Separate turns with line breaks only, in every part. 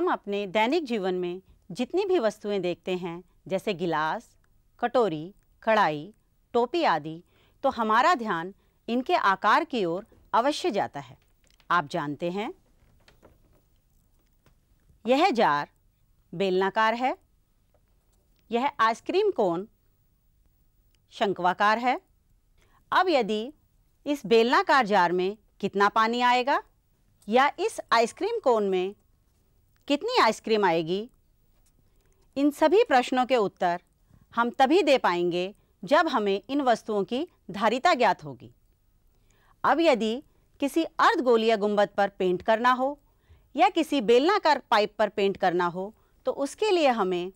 हम अपने दैनिक जीवन में जितनी भी वस्तुएं देखते हैं जैसे गिलास कटोरी कढ़ाई टोपी आदि तो हमारा ध्यान इनके आकार की ओर अवश्य जाता है आप जानते हैं यह जार बेलनाकार है यह आइसक्रीम कोन शंकवाकार है अब यदि इस बेलनाकार जार में कितना पानी आएगा या इस आइसक्रीम कोन में कितनी आइसक्रीम आएगी इन सभी प्रश्नों के उत्तर हम तभी दे पाएंगे जब हमें इन वस्तुओं की धारिता ज्ञात होगी अब यदि किसी अर्धगोलीय गुंबद पर पेंट करना हो या किसी बेलनाकार पाइप पर पेंट करना हो तो उसके लिए हमें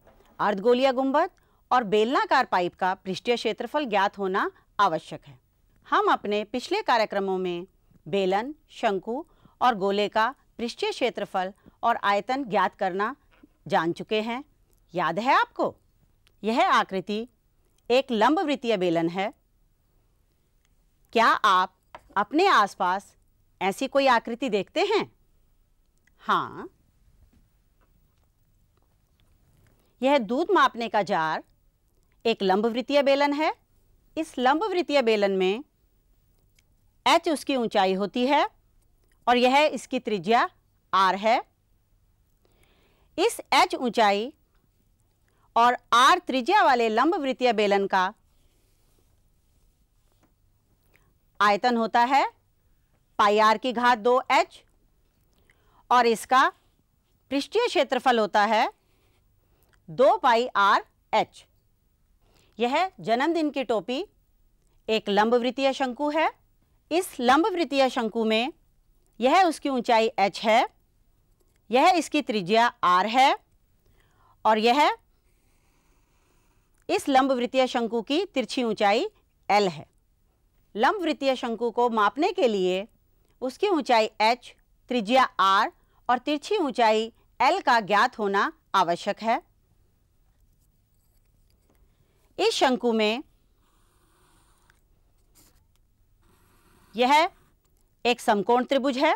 अर्धगोलीय गुंबद और बेलनाकार पाइप का पृष्ठीय क्षेत्रफल ज्ञात होना आवश्यक है हम अपने पिछले कार्यक्रमों में बेलन शंकु और गोले का पृष्ठीय क्षेत्रफल और आयतन ज्ञात करना जान चुके हैं याद है आपको यह आकृति एक लंब वृत्तीय बेलन है क्या आप अपने आसपास ऐसी कोई आकृति देखते हैं हाँ यह दूध मापने का जार एक लंब वृत्तीय बेलन है इस लंब वृत्तीय बेलन में एच उसकी ऊंचाई होती है और यह इसकी त्रिज्या आर है इस एच ऊंचाई और आर त्रिज्या वाले लंब वृत्तीय बेलन का आयतन होता है पाई आर की घात दो एच और इसका पृष्ठीय क्षेत्रफल होता है दो पाई आर एच यह जन्मदिन की टोपी एक लंबवृत्तीय शंकु है इस लंबवृत्तीय शंकु में यह उसकी ऊंचाई h है यह इसकी त्रिज्या r है और यह इस लंब वृत्तीय शंकु की तिरछी ऊंचाई l है लंब वृत्तीय शंकु को मापने के लिए उसकी ऊंचाई h, त्रिज्या r और तिरछी ऊंचाई l का ज्ञात होना आवश्यक है इस शंकु में यह एक समकोण त्रिभुज है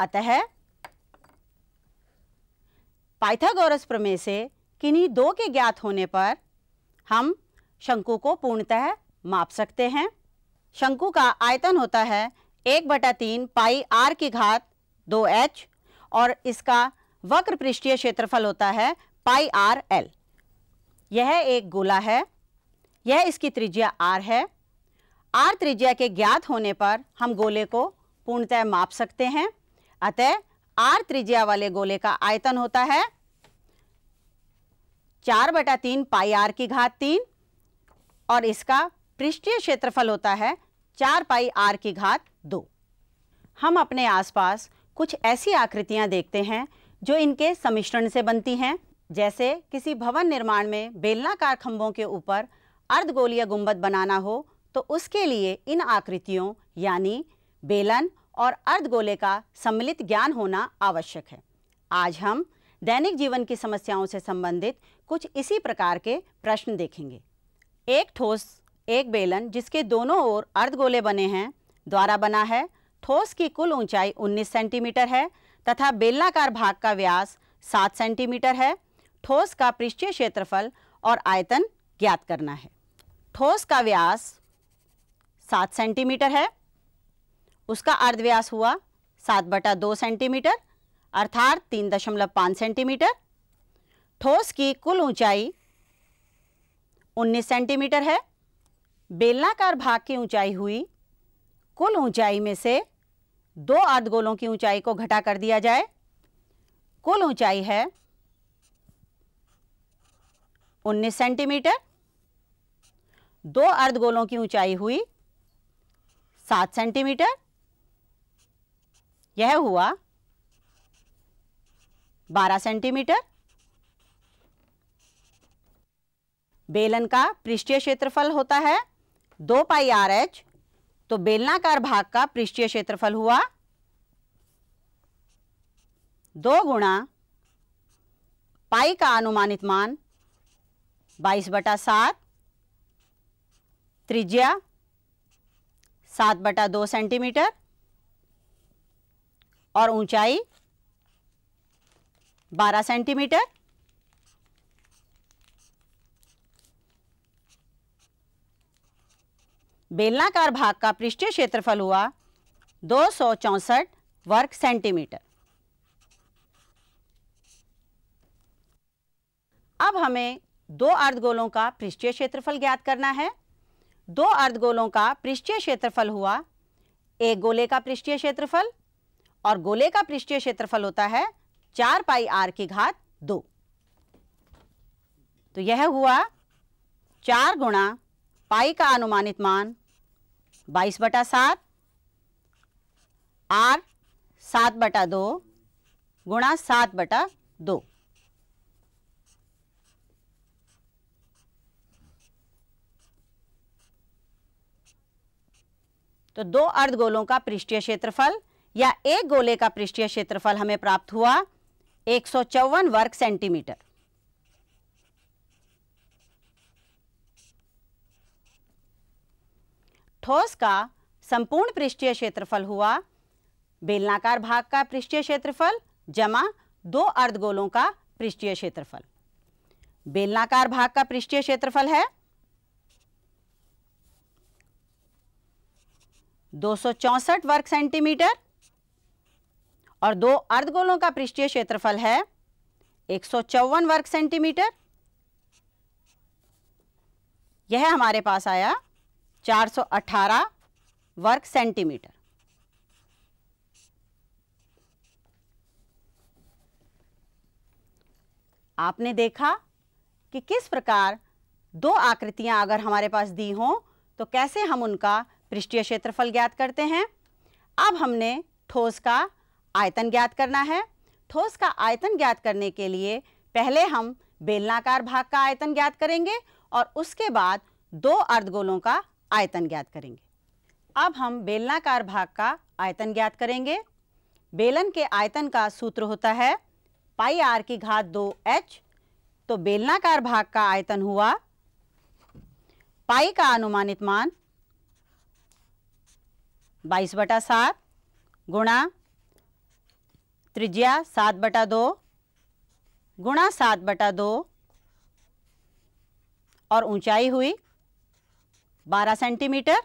अतः पाइथागोरस प्रमेय से किन्हीं दो के ज्ञात होने पर हम शंकु को पूर्णतः माप सकते हैं शंकु का आयतन होता है एक बटा तीन पाई आर की घात दो एच और इसका वक्र पृष्ठीय क्षेत्रफल होता है पाई आर एल यह एक गोला है यह इसकी त्रिज्या आर है आर त्रिज्या के ज्ञात होने पर हम गोले को पूर्णतः माप सकते हैं अतः आर त्रिज्या वाले गोले का आयतन होता है चार बटा तीन पाई आर की घात तीन और इसका पृष्ठीय क्षेत्रफल होता है चार पाई आर की घात दो हम अपने आसपास कुछ ऐसी आकृतियां देखते हैं जो इनके सम्मिश्रण से बनती हैं जैसे किसी भवन निर्माण में बेलनाकार खंभों के ऊपर अर्धगोलीय गुंबद बनाना हो तो उसके लिए इन आकृतियों यानी बेलन और अर्धगोले का सम्मिलित ज्ञान होना आवश्यक है आज हम दैनिक जीवन की समस्याओं से संबंधित कुछ इसी प्रकार के प्रश्न देखेंगे एक ठोस एक बेलन जिसके दोनों ओर अर्धगोले बने हैं द्वारा बना है ठोस की कुल ऊंचाई 19 सेंटीमीटर है तथा बेलनाकार भाग का व्यास 7 सेंटीमीटर है ठोस का पृष्ठीय क्षेत्रफल और आयतन ज्ञात करना है ठोस का व्यास सात सेंटीमीटर है उसका अर्धव्यास हुआ सात बटा दो सेंटीमीटर अर्थात तीन दशमलव पाँच सेंटीमीटर ठोस की कुल ऊंचाई उन्नीस सेंटीमीटर है बेलनाकार भाग की ऊंचाई हुई कुल ऊंचाई में से दो अर्धगोलों की ऊंचाई को घटा कर दिया जाए कुल ऊंचाई है 19 सेंटीमीटर दो अर्धगोलों की ऊंचाई हुई सात सेंटीमीटर यह हुआ बारह सेंटीमीटर बेलन का पृष्ठीय क्षेत्रफल होता है दो पाई आर एच तो बेलनाकार भाग का पृष्ठीय क्षेत्रफल हुआ दो गुणा पाई का अनुमानित मान बाईस बटा सात त्रिज्या सात बटा दो सेंटीमीटर और ऊंचाई बारह सेंटीमीटर बेलनाकार भाग का पृष्ठीय क्षेत्रफल हुआ दो वर्ग सेंटीमीटर अब हमें दो अर्धगोलों का पृष्ठीय क्षेत्रफल ज्ञात करना है दो अर्धगोलों का पृष्ठीय क्षेत्रफल हुआ एक गोले का पृष्ठीय क्षेत्रफल और गोले का पृष्ठीय क्षेत्रफल होता है चार पाई आर की घात दो तो यह हुआ चार गुणा पाई का अनुमानित मान बाईस बटा सात आर सात बटा दो गुणा सात बटा दो तो दो अर्धगोलों का पृष्ठीय क्षेत्रफल या एक गोले का पृष्ठीय क्षेत्रफल हमें प्राप्त हुआ एक वर्ग सेंटीमीटर ठोस का संपूर्ण पृष्ठीय क्षेत्रफल हुआ बेलनाकार भाग का पृष्ठीय क्षेत्रफल जमा दो अर्धगोलों का पृष्ठीय क्षेत्रफल बेलनाकार भाग का पृष्ठीय क्षेत्रफल है दो वर्ग सेंटीमीटर और दो अर्धगोलों का पृष्ठीय क्षेत्रफल है एक वर्ग सेंटीमीटर यह हमारे पास आया 418 वर्ग सेंटीमीटर आपने देखा कि किस प्रकार दो आकृतियां अगर हमारे पास दी हों तो कैसे हम उनका पृष्ठीय क्षेत्रफल ज्ञात करते हैं अब हमने ठोस का आयतन ज्ञात करना है ठोस का आयतन ज्ञात करने के लिए पहले हम बेलनाकार भाग का आयतन ज्ञात करेंगे और उसके बाद दो अर्धगोलों का आयतन ज्ञात करेंगे अब हम बेलनाकार भाग का आयतन ज्ञात करेंगे बेलन के आयतन का सूत्र होता है पाई आर की घात दो एच तो बेलनाकार भाग का आयतन हुआ पाई का अनुमानित मान बाईस बटा सात गुणा त्रिज्या सात बटा दो गुणा सात बटा दो और ऊंचाई हुई बारह सेंटीमीटर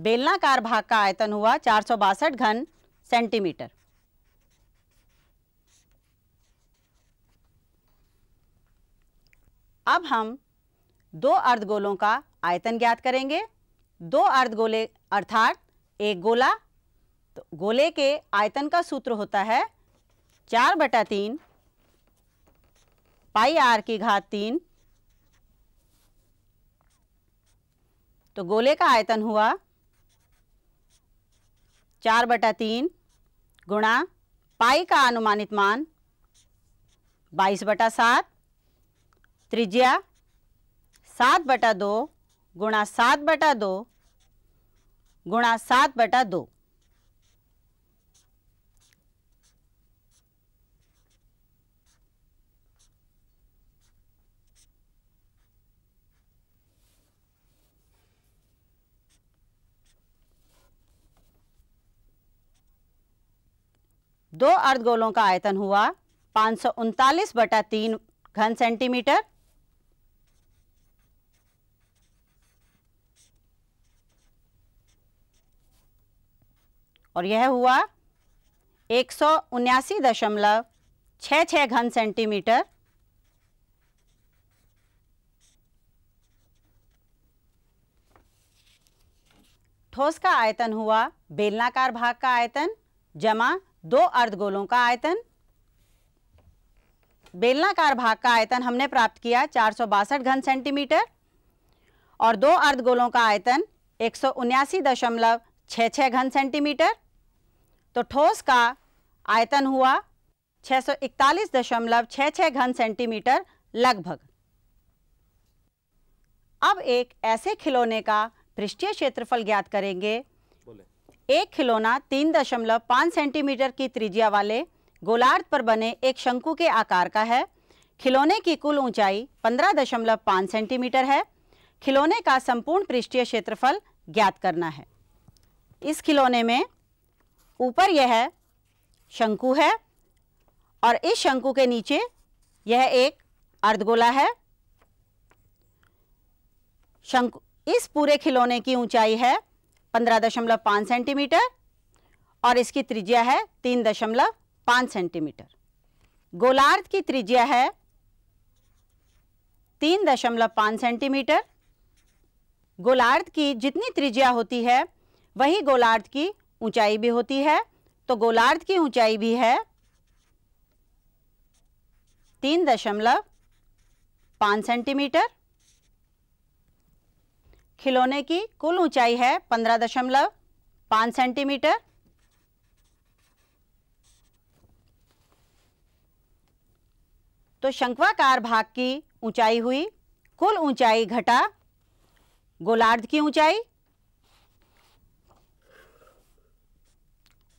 बेलनाकार भाग का आयतन हुआ चार घन सेंटीमीटर अब हम दो अर्धगोलों का आयतन ज्ञात करेंगे दो अर्धगोले अर्थात एक गोला तो गोले के आयतन का सूत्र होता है चार बटा तीन पाई आर की घात तीन तो गोले का आयतन हुआ चार बटा तीन गुणा पाई का अनुमानित मान बाईस बटा सात त्रिज्या सात बटा दो गुणा सात बटा दो गुणा सात बटा दो दो अर्धगोलों का आयतन हुआ पाँच सौ उनतालीस बटा तीन घन सेंटीमीटर और यह हुआ एक सौ उन्यासी दशमलव छः छः घन सेंटीमीटर ठोस का आयतन हुआ बेलनाकार भाग का आयतन जमा दो अर्धगोलों का आयतन बेलनाकार भाग का आयतन हमने प्राप्त किया चार घन सेंटीमीटर और दो अर्धगोलों का आयतन एक दशमलव छः छः घन सेंटीमीटर तो ठोस का आयतन हुआ छः सौ इकतालीस दशमलव छ छ घन सेंटीमीटर लगभग अब एक ऐसे खिलौने का पृष्ठीय क्षेत्रफल ज्ञात करेंगे एक खिलौना तीन दशमलव पाँच सेंटीमीटर की त्रिज्या वाले गोलार्ध पर बने एक शंकु के आकार का है खिलौने की कुल ऊंचाई पंद्रह दशमलव पाँच सेंटीमीटर है खिलौने का संपूर्ण पृष्ठीय क्षेत्रफल ज्ञात करना है इस खिलौने में ऊपर यह शंकु है और इस शंकु के नीचे यह एक अर्धगोला है शंकु इस पूरे खिलौने की ऊंचाई है पंद्रह दशमलव पाँच सेंटीमीटर और इसकी त्रिज्या है तीन दशमलव पाँच सेंटीमीटर गोलार्ध की त्रिज्या है तीन दशमलव पाँच सेंटीमीटर गोलार्ध की जितनी त्रिज्या होती है वही गोलार्ध की ऊंचाई भी होती है तो गोलार्ध की ऊंचाई भी है तीन दशमलव पाँच सेंटीमीटर खिलौने की कुल ऊंचाई है पंद्रह दशमलव पाँच सेंटीमीटर तो शंक्वाकार भाग की ऊंचाई हुई कुल ऊंचाई घटा गोलार्ध की ऊंचाई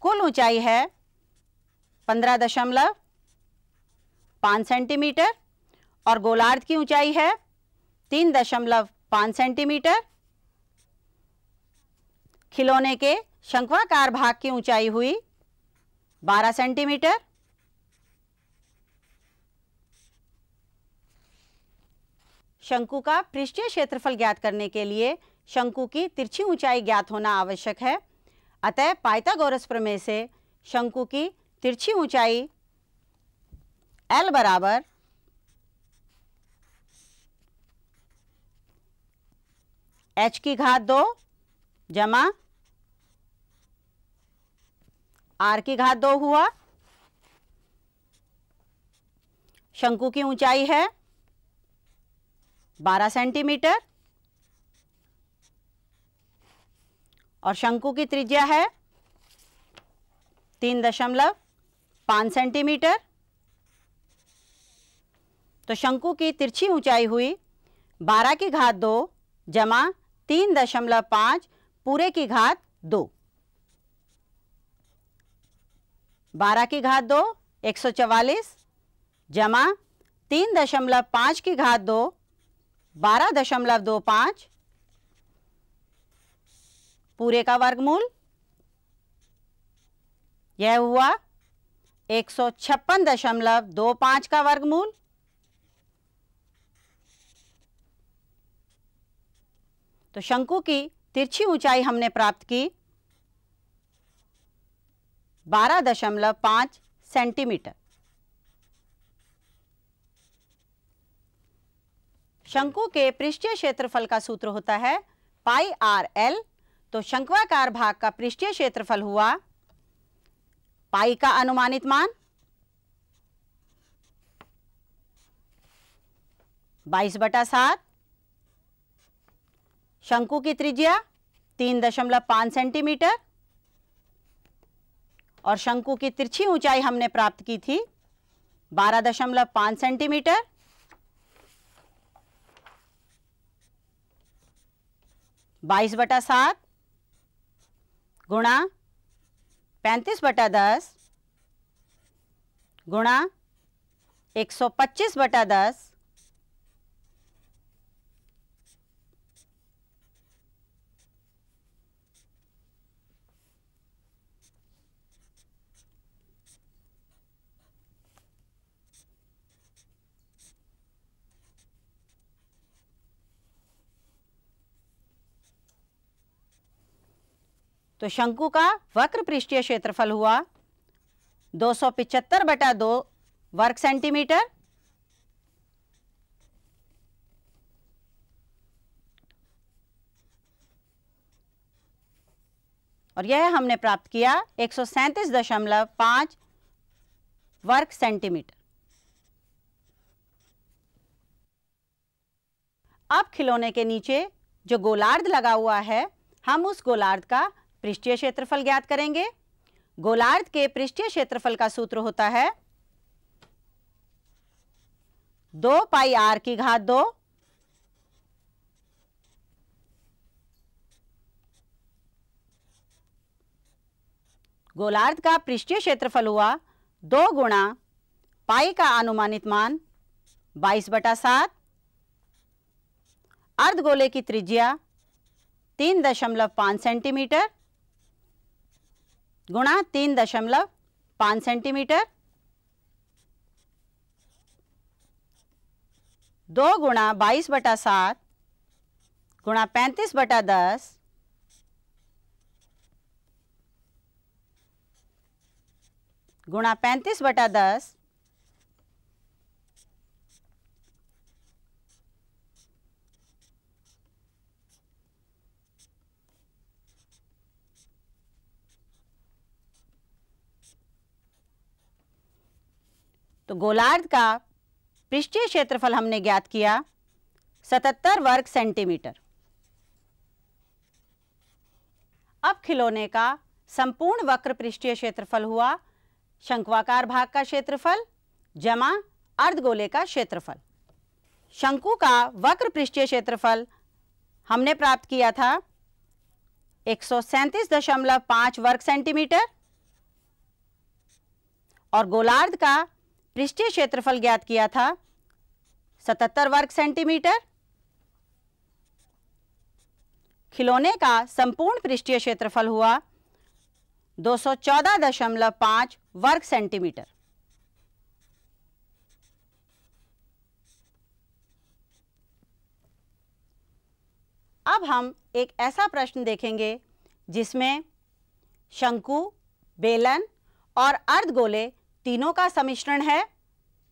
कुल ऊंचाई है पंद्रह दशमलव पाँच सेंटीमीटर और गोलार्ध की ऊंचाई है तीन दशमलव पाँच सेंटीमीटर खिलौने के शंक्वाकार भाग की ऊंचाई हुई 12 सेंटीमीटर शंकु का पृष्ठीय क्षेत्रफल ज्ञात करने के लिए शंकु की तिरछी ऊंचाई ज्ञात होना आवश्यक है अतः पाइथागोरस प्रमेय से शंकु की तिरछी ऊंचाई L बराबर h की घात दो जमा आर की घात दो हुआ शंकु की ऊंचाई है 12 सेंटीमीटर और शंकु की त्रिज्या है तीन दशमलव पांच सेंटीमीटर तो शंकु की तिरछी ऊंचाई हुई 12 की घात दो जमा तीन दशमलव पांच पूरे की घात दो बारह की घात दो एक सौ चवालीस जमा तीन दशमलव पाँच की घात दो बारह दशमलव दो पाँच पूरे का वर्गमूल यह हुआ एक सौ छप्पन दशमलव दो पाँच का वर्गमूल तो शंकु की तिरछी ऊंचाई हमने प्राप्त की बारह दशमलव पांच सेंटीमीटर शंकु के पृष्ठीय क्षेत्रफल का सूत्र होता है पाई आर एल तो शंकुआकार भाग का पृष्ठीय क्षेत्रफल हुआ पाई का अनुमानित मान 22 बटा सात शंकु की त्रिज्या 3.5 सेंटीमीटर और शंकु की तिरछी ऊंचाई हमने प्राप्त की थी 12.5 सेंटीमीटर बाईस बटा सात गुणा पैंतीस बटा दस गुणा एक सौ पच्चीस बटा दस तो शंकु का वक्र पृष्ठीय क्षेत्रफल हुआ दो सौ पिचहत्तर बटा दो वर्ग सेंटीमीटर और यह हमने प्राप्त किया एक सौ सैंतीस दशमलव पांच वर्ग सेंटीमीटर अब खिलौने के नीचे जो गोलार्ध लगा हुआ है हम उस गोलार्ध का पृष्ठीय क्षेत्रफल ज्ञात करेंगे गोलार्ध के पृष्ठीय क्षेत्रफल का सूत्र होता है दो पाई आर की घात दो गोलार्ध का पृष्ठीय क्षेत्रफल हुआ दो गुणा पाई का अनुमानित मान बाईस बटा सात अर्धगोले की त्रिज्या तीन दशमलव पांच सेंटीमीटर गुणा तीन दशमलव पाँच सेंटीमीटर दो गुणा बाईस बटा सात गुणा पैंतीस बटा दस गुणा पैंतीस बटा दस तो गोलार्ध का पृष्ठीय क्षेत्रफल हमने ज्ञात किया सतहत्तर वर्ग सेंटीमीटर अब खिलौने का संपूर्ण वक्र पृष्ठीय क्षेत्रफल हुआ शंकुआकार भाग का क्षेत्रफल जमा अर्धगोले का क्षेत्रफल शंकु का वक्र पृष्ठीय क्षेत्रफल हमने प्राप्त किया था एक वर्ग सेंटीमीटर और गोलार्ध का पृष्ठीय क्षेत्रफल ज्ञात किया था सतहत्तर वर्ग सेंटीमीटर खिलौने का संपूर्ण पृष्ठीय क्षेत्रफल हुआ 214.5 वर्ग सेंटीमीटर अब हम एक ऐसा प्रश्न देखेंगे जिसमें शंकु बेलन और अर्धगोले तीनों का समिश्रण है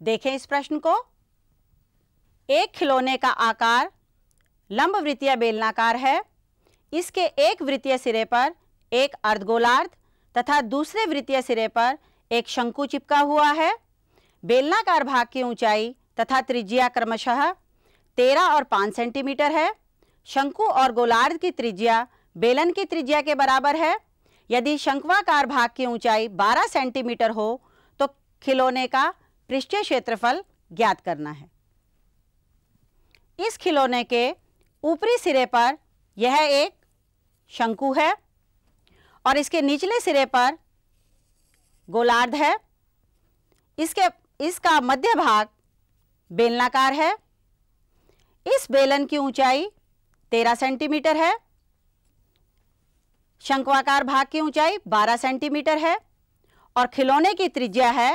देखें इस प्रश्न को एक खिलौने का आकार लंब वृत्तीय बेलनाकार है इसके एक वृत्तीय सिरे पर एक अर्धगोलार्ध तथा दूसरे वृत्तीय सिरे पर एक शंकु चिपका हुआ है बेलनाकार भाग की ऊंचाई तथा त्रिज्या क्रमशः तेरह और पाँच सेंटीमीटर है शंकु और गोलार्ध की त्रिज्या बेलन की त्रिज्या के बराबर है यदि शंकुआकार भाग की ऊंचाई 12 सेंटीमीटर हो खिलौने का पृष्ठीय क्षेत्रफल ज्ञात करना है इस खिलौने के ऊपरी सिरे पर यह एक शंकु है और इसके निचले सिरे पर गोलार्ध है इसके इसका मध्य भाग बेलनाकार है इस बेलन की ऊंचाई 13 सेंटीमीटर है शंकुआकार भाग की ऊंचाई 12 सेंटीमीटर है और खिलौने की त्रिज्या है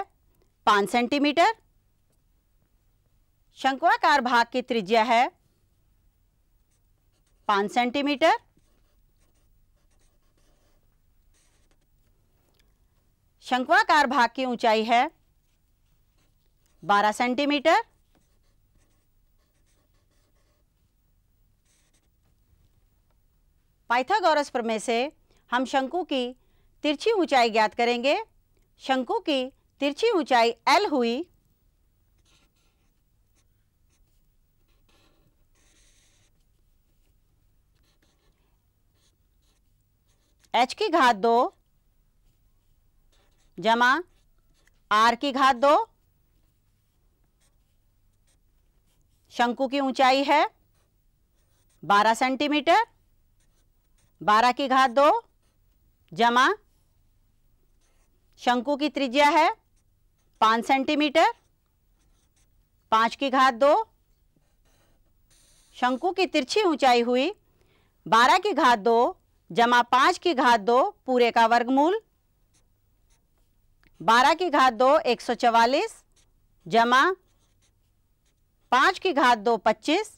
पाँच सेंटीमीटर शंकुआकार भाग की त्रिज्या है पाँच सेंटीमीटर शंकुआकार भाग की ऊंचाई है बारह सेंटीमीटर पाइथागोरस प्रमेय से हम शंकु की तिरछी ऊंचाई ज्ञात करेंगे शंकु की तिरछी ऊंचाई एल हुई एच की घात दो जमा आर की घात दो शंकु की ऊंचाई है 12 सेंटीमीटर 12 की घात दो जमा शंकु की त्रिज्या है पाँच सेंटीमीटर पाँच की घात दो शंकु की तिरछी ऊंचाई हुई बारह की घात दो जमा पाँच की घात दो पूरे का वर्गमूल बारह की घात दो एक सौ चवालीस जमा पाँच की घात दो पच्चीस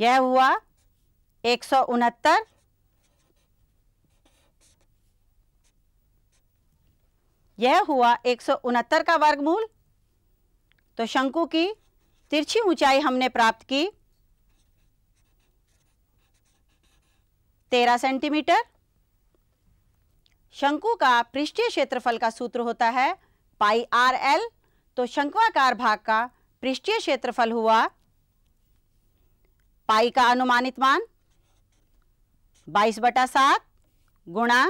यह हुआ एक सौ उनहत्तर यह हुआ एक का वर्गमूल तो शंकु की तिरछी ऊंचाई हमने प्राप्त की 13 सेंटीमीटर शंकु का पृष्ठीय क्षेत्रफल का सूत्र होता है पाई आर एल तो शंकुआकार भाग का पृष्ठीय क्षेत्रफल हुआ पाई का अनुमानित मान 22 बटा सात गुणा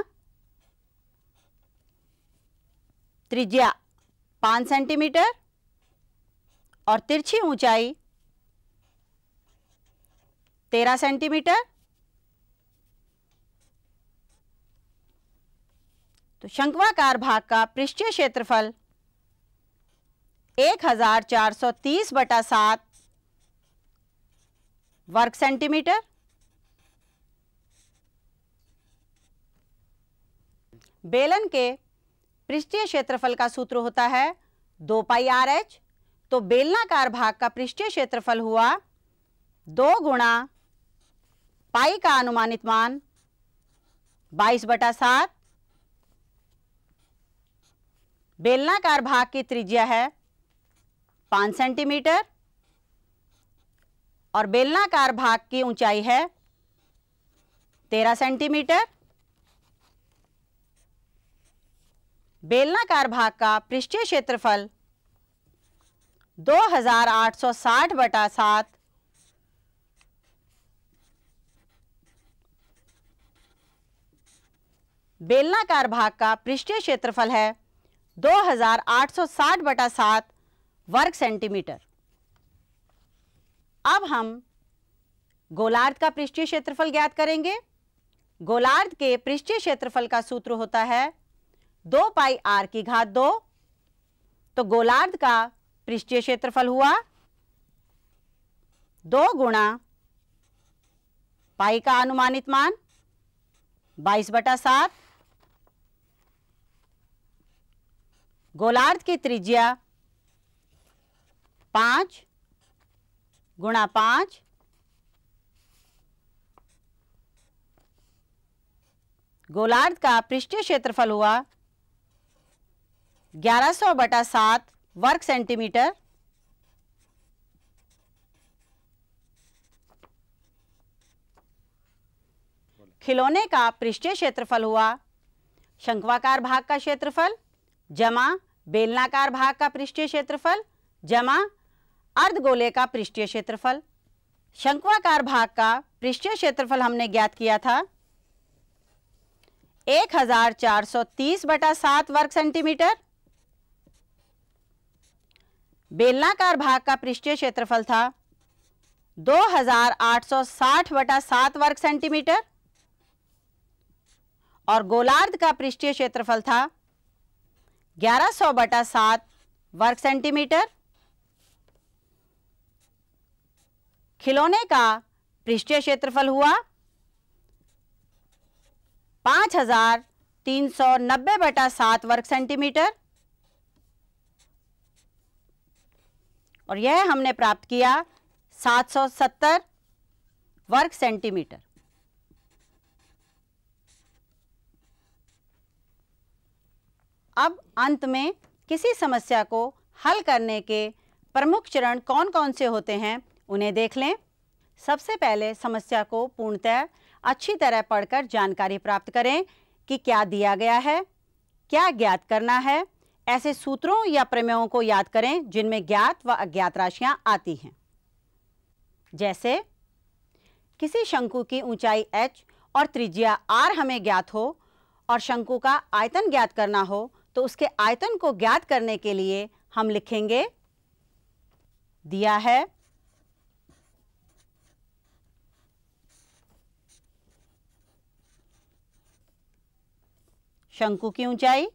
त्रिज्या पाँच सेंटीमीटर और तिरछी ऊंचाई तेरह सेंटीमीटर तो शंकवाकार भाग का पृष्ठीय क्षेत्रफल एक हजार चार सौ तीस बटा सात वर्ग सेंटीमीटर बेलन के पृष्ठीय क्षेत्रफल का सूत्र होता है दो पाई आर एच तो बेलनाकार भाग का पृष्ठीय क्षेत्रफल हुआ दो गुणा पाई का अनुमानित मान बाईस बटा सात बेलनाकार भाग की त्रिज्या है पांच सेंटीमीटर और बेलनाकार भाग की ऊंचाई है तेरह सेंटीमीटर बेलनाकार भाग का पृष्ठीय क्षेत्रफल 2860 बटा सात बेलनाकार भाग का पृष्ठीय क्षेत्रफल है 2860 बटा सात वर्ग सेंटीमीटर अब हम गोलार्ध का पृष्ठीय क्षेत्रफल ज्ञात करेंगे गोलार्ध के पृष्ठीय क्षेत्रफल का सूत्र होता है दो पाई आर की घात दो तो गोलार्ध का पृष्ठीय क्षेत्रफल हुआ दो गुणा पाई का अनुमानित मान बाईस बटा सात गोलार्ध की त्रिज्या पांच गुणा पांच गोलार्ध का पृष्ठीय क्षेत्रफल हुआ ग्यारह सौ बटा सात वर्ग सेंटीमीटर खिलौने का पृष्ठीय क्षेत्रफल हुआ शंखवाकार भाग का क्षेत्रफल जमा बेलनाकार भाग का पृष्ठीय क्षेत्रफल जमा अर्धगोले का पृष्ठीय क्षेत्रफल शंखवाकार भाग का पृष्ठीय क्षेत्रफल हमने ज्ञात किया था 1430 बटा सात वर्ग सेंटीमीटर बेलनाकार भाग का पृष्ठीय क्षेत्रफल था 2860 बटा सात वर्ग सेंटीमीटर और गोलार्ध का पृष्ठीय क्षेत्रफल था 1100 बटा सात वर्ग सेंटीमीटर खिलौने का पृष्ठीय क्षेत्रफल हुआ 5390 बटा सात वर्ग सेंटीमीटर और यह हमने प्राप्त किया 770 वर्ग सेंटीमीटर अब अंत में किसी समस्या को हल करने के प्रमुख चरण कौन कौन से होते हैं उन्हें देख लें सबसे पहले समस्या को पूर्णतः अच्छी तरह पढ़कर जानकारी प्राप्त करें कि क्या दिया गया है क्या ज्ञात करना है ऐसे सूत्रों या प्रमेयों को याद करें जिनमें ज्ञात व अज्ञात राशियां आती हैं जैसे किसी शंकु की ऊंचाई एच और त्रिज्या आर हमें ज्ञात हो और शंकु का आयतन ज्ञात करना हो तो उसके आयतन को ज्ञात करने के लिए हम लिखेंगे दिया है शंकु की ऊंचाई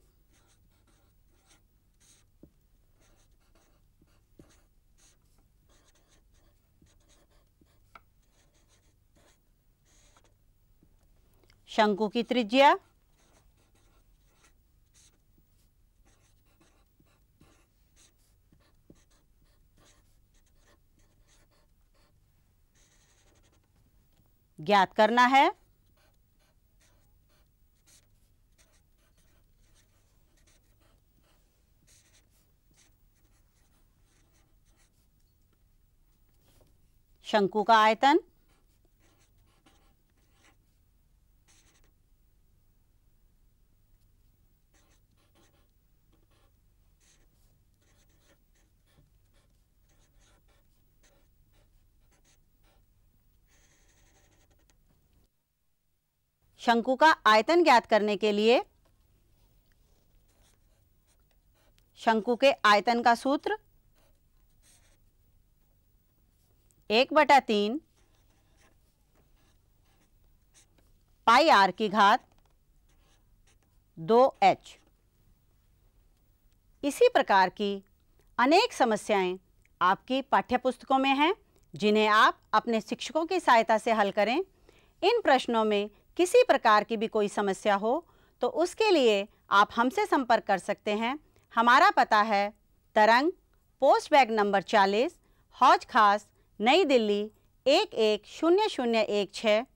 शंकु की त्रिज्या ज्ञात करना है शंकु का आयतन शंकु का आयतन ज्ञात करने के लिए शंकु के आयतन का सूत्र एक बटा तीन पाई आर की घात दो एच इसी प्रकार की अनेक समस्याएं आपकी पाठ्यपुस्तकों में हैं जिन्हें आप अपने शिक्षकों की सहायता से हल करें इन प्रश्नों में किसी प्रकार की भी कोई समस्या हो तो उसके लिए आप हमसे संपर्क कर सकते हैं हमारा पता है तरंग पोस्ट बैग नंबर 40 हौज खास नई दिल्ली एक एक शून्य शून्य एक छः